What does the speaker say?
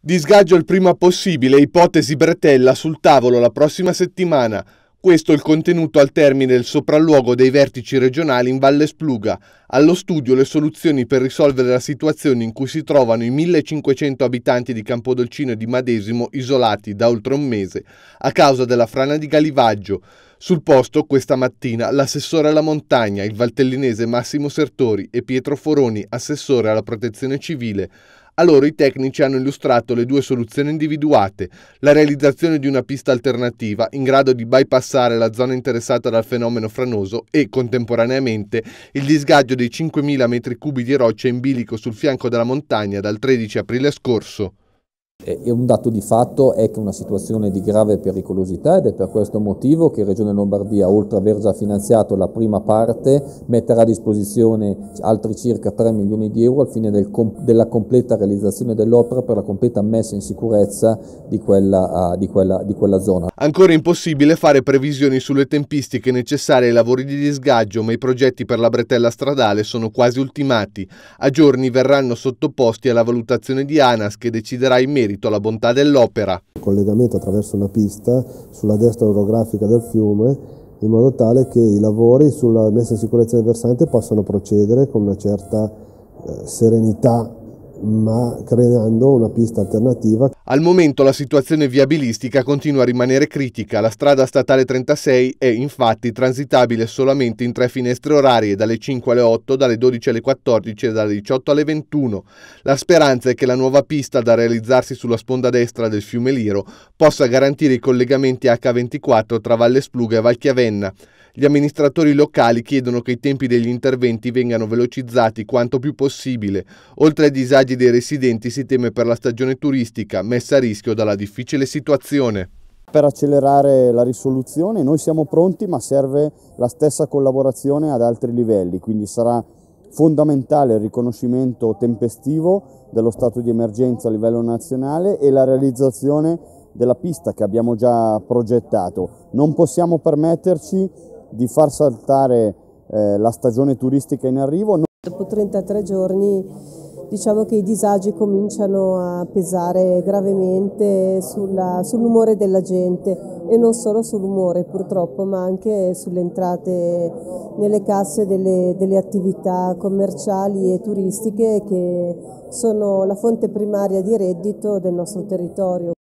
Disgaggio il prima possibile, ipotesi bretella sul tavolo la prossima settimana. Questo è il contenuto al termine del sopralluogo dei vertici regionali in Valle Spluga. Allo studio le soluzioni per risolvere la situazione in cui si trovano i 1500 abitanti di Campodolcino e di Madesimo isolati da oltre un mese a causa della frana di Galivaggio. Sul posto questa mattina l'assessore alla montagna, il valtellinese Massimo Sertori e Pietro Foroni, assessore alla protezione civile, a loro i tecnici hanno illustrato le due soluzioni individuate, la realizzazione di una pista alternativa in grado di bypassare la zona interessata dal fenomeno franoso e, contemporaneamente, il disgaggio dei 5.000 metri cubi di roccia in bilico sul fianco della montagna dal 13 aprile scorso. E un dato di fatto è che è una situazione di grave pericolosità ed è per questo motivo che Regione Lombardia, oltre ad aver già finanziato la prima parte, metterà a disposizione altri circa 3 milioni di euro al fine del com della completa realizzazione dell'opera per la completa messa in sicurezza di quella, uh, di, quella, di quella, zona. Ancora impossibile fare previsioni sulle tempistiche necessarie ai lavori di disgaggio, ma i progetti per la bretella stradale sono quasi ultimati. A giorni verranno sottoposti alla valutazione di ANAS che deciderà in merito merito alla bontà dell'opera. Il collegamento attraverso una pista sulla destra orografica del fiume in modo tale che i lavori sulla messa in sicurezza del versante possano procedere con una certa eh, serenità ma creando una pista alternativa. Al momento la situazione viabilistica continua a rimanere critica. La strada statale 36 è infatti transitabile solamente in tre finestre orarie, dalle 5 alle 8, dalle 12 alle 14 e dalle 18 alle 21. La speranza è che la nuova pista da realizzarsi sulla sponda destra del fiume Liro possa garantire i collegamenti H24 tra Valle Spluga e Valchiavenna. Gli amministratori locali chiedono che i tempi degli interventi vengano velocizzati quanto più possibile. Oltre ai disagi dei residenti si teme per la stagione turistica, messa a rischio dalla difficile situazione. Per accelerare la risoluzione noi siamo pronti ma serve la stessa collaborazione ad altri livelli, quindi sarà fondamentale il riconoscimento tempestivo dello stato di emergenza a livello nazionale e la realizzazione della pista che abbiamo già progettato. Non possiamo permetterci di far saltare eh, la stagione turistica in arrivo. Dopo 33 giorni diciamo che i disagi cominciano a pesare gravemente sull'umore sull della gente e non solo sull'umore purtroppo ma anche sulle entrate nelle casse delle, delle, attività commerciali e turistiche che sono la fonte primaria di reddito del nostro territorio.